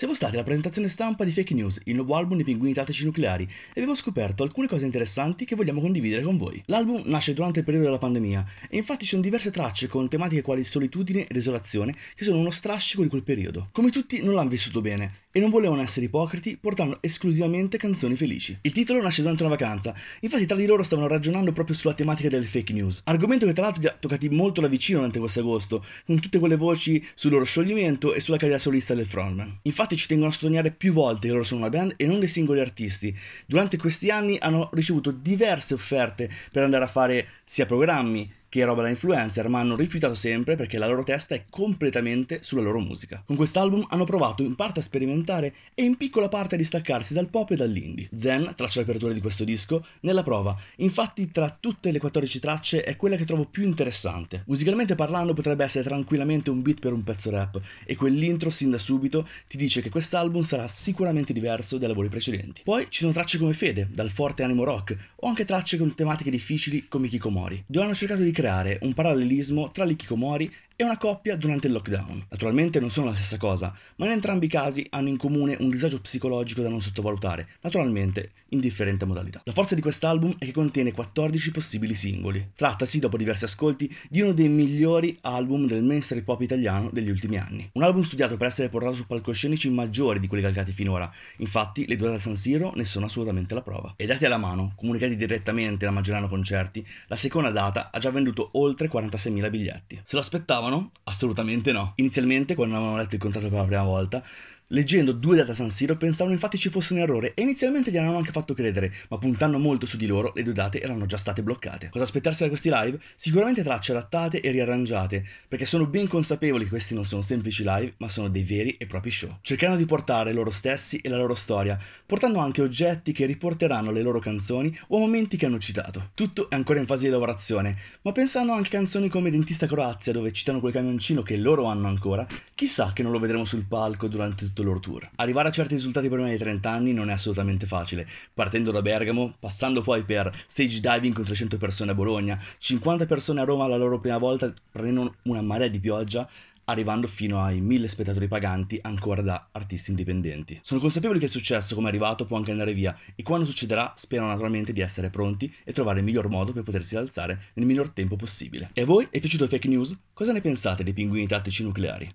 Siamo stati alla presentazione stampa di Fake News, il nuovo album dei Pinguini Tattici Nucleari, e abbiamo scoperto alcune cose interessanti che vogliamo condividere con voi. L'album nasce durante il periodo della pandemia, e infatti ci sono diverse tracce con tematiche quali solitudine e desolazione, che sono uno strascico di quel periodo. Come tutti non l'hanno vissuto bene, e non volevano essere ipocriti portando esclusivamente canzoni felici. Il titolo nasce durante una vacanza, infatti tra di loro stavano ragionando proprio sulla tematica delle fake news, argomento che tra l'altro li ha toccati molto da vicino durante quest'agosto, con tutte quelle voci sul loro scioglimento e sulla carriera solista del frontman. Infatti parte ci tengono a sottolineare più volte che loro sono una band e non dei singoli artisti. Durante questi anni hanno ricevuto diverse offerte per andare a fare sia programmi che è roba da influencer, ma hanno rifiutato sempre perché la loro testa è completamente sulla loro musica. Con quest'album hanno provato in parte a sperimentare e in piccola parte a distaccarsi dal pop e dall'indie. Zen traccia l'apertura di questo disco nella prova, infatti tra tutte le 14 tracce è quella che trovo più interessante. Musicalmente parlando potrebbe essere tranquillamente un beat per un pezzo rap e quell'intro sin da subito ti dice che quest'album sarà sicuramente diverso dai lavori precedenti. Poi ci sono tracce come Fede, dal forte animo rock, o anche tracce con tematiche difficili come Kikomori, dove hanno cercato di creare un parallelismo tra l'Ikikomori e una coppia durante il lockdown. Naturalmente non sono la stessa cosa, ma in entrambi i casi hanno in comune un disagio psicologico da non sottovalutare, naturalmente in differente modalità. La forza di quest'album è che contiene 14 possibili singoli. Trattasi, dopo diversi ascolti, di uno dei migliori album del mainstream pop italiano degli ultimi anni. Un album studiato per essere portato su palcoscenici maggiori di quelli calcati finora, infatti le due da San Siro ne sono assolutamente la prova. E dati alla mano, comunicati direttamente da Maggiorano Concerti, la seconda data ha già venduto oltre 46.000 biglietti. Se lo aspettavano buono? Assolutamente no. Inizialmente, quando avevamo letto il contratto per la prima volta, Leggendo due date a San Siro pensavano infatti ci fosse un errore e inizialmente gli gliel'hanno anche fatto credere, ma puntando molto su di loro le due date erano già state bloccate. Cosa aspettarsi da questi live? Sicuramente tracce adattate e riarrangiate, perché sono ben consapevoli che questi non sono semplici live, ma sono dei veri e propri show. Cercano di portare loro stessi e la loro storia, portando anche oggetti che riporteranno le loro canzoni o momenti che hanno citato. Tutto è ancora in fase di lavorazione, ma pensando anche a canzoni come Dentista Croazia dove citano quel camioncino che loro hanno ancora, chissà che non lo vedremo sul palco durante tutto tutto il loro tour. Arrivare a certi risultati prima dei 30 anni non è assolutamente facile, partendo da Bergamo, passando poi per stage diving con 300 persone a Bologna, 50 persone a Roma la loro prima volta prendendo una marea di pioggia, arrivando fino ai 1000 spettatori paganti ancora da artisti indipendenti. Sono consapevoli che il successo come è arrivato può anche andare via e quando succederà spero naturalmente di essere pronti e trovare il miglior modo per potersi alzare nel minor tempo possibile. E a voi è piaciuto Fake News? Cosa ne pensate dei pinguini tattici nucleari?